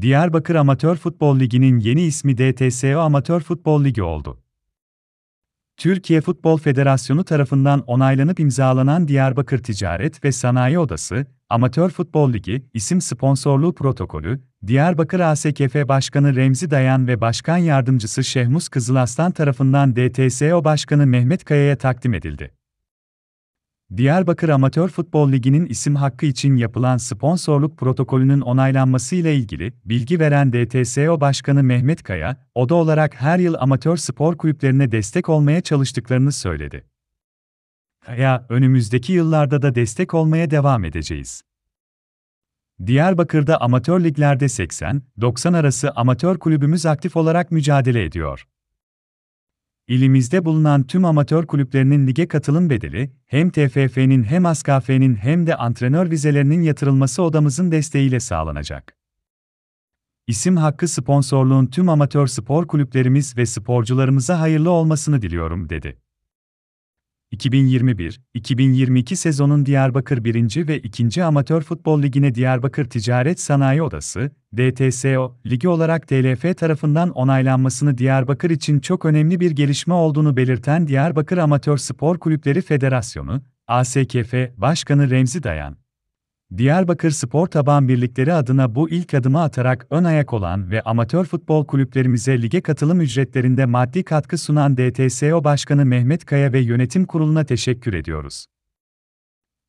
Diyarbakır Amatör Futbol Ligi'nin yeni ismi DTSO Amatör Futbol Ligi oldu. Türkiye Futbol Federasyonu tarafından onaylanıp imzalanan Diyarbakır Ticaret ve Sanayi Odası, Amatör Futbol Ligi, isim sponsorluğu protokolü, Diyarbakır ASKF Başkanı Remzi Dayan ve Başkan Yardımcısı Şehmus Kızılaslan tarafından DTSO Başkanı Mehmet Kaya'ya takdim edildi. Diyarbakır Amatör Futbol Ligi'nin isim hakkı için yapılan sponsorluk protokolünün onaylanması ile ilgili bilgi veren DTSO Başkanı Mehmet Kaya, oda olarak her yıl amatör spor kulüplerine destek olmaya çalıştıklarını söyledi. Kaya, önümüzdeki yıllarda da destek olmaya devam edeceğiz. Diyarbakır'da amatör liglerde 80-90 arası amatör kulübümüz aktif olarak mücadele ediyor. İlimizde bulunan tüm amatör kulüplerinin lige katılım bedeli, hem TFF'nin hem ASKF'nin hem de antrenör vizelerinin yatırılması odamızın desteğiyle sağlanacak. İsim hakkı sponsorluğun tüm amatör spor kulüplerimiz ve sporcularımıza hayırlı olmasını diliyorum, dedi. 2021-2022 sezonun Diyarbakır 1. ve 2. Amatör Futbol Ligi'ne Diyarbakır Ticaret Sanayi Odası, DTSO, ligi olarak DLF tarafından onaylanmasını Diyarbakır için çok önemli bir gelişme olduğunu belirten Diyarbakır Amatör Spor Kulüpleri Federasyonu, ASKF Başkanı Remzi Dayan, Diyarbakır Spor Taban Birlikleri adına bu ilk adımı atarak ön ayak olan ve amatör futbol kulüplerimize lige katılım ücretlerinde maddi katkı sunan DTSO Başkanı Mehmet Kaya ve yönetim kuruluna teşekkür ediyoruz.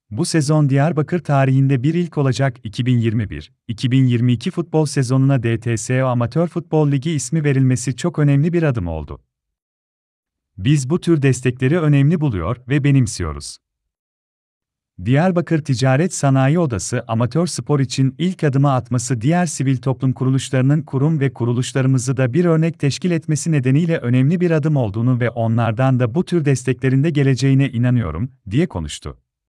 Bu sezon Diyarbakır tarihinde bir ilk olacak 2021-2022 futbol sezonuna DTSO Amatör Futbol Ligi ismi verilmesi çok önemli bir adım oldu. Biz bu tür destekleri önemli buluyor ve benimsiyoruz. Diyarbakır Ticaret Sanayi Odası amatör spor için ilk adımı atması diğer sivil toplum kuruluşlarının kurum ve kuruluşlarımızı da bir örnek teşkil etmesi nedeniyle önemli bir adım olduğunu ve onlardan da bu tür desteklerinde geleceğine inanıyorum, diye konuştu.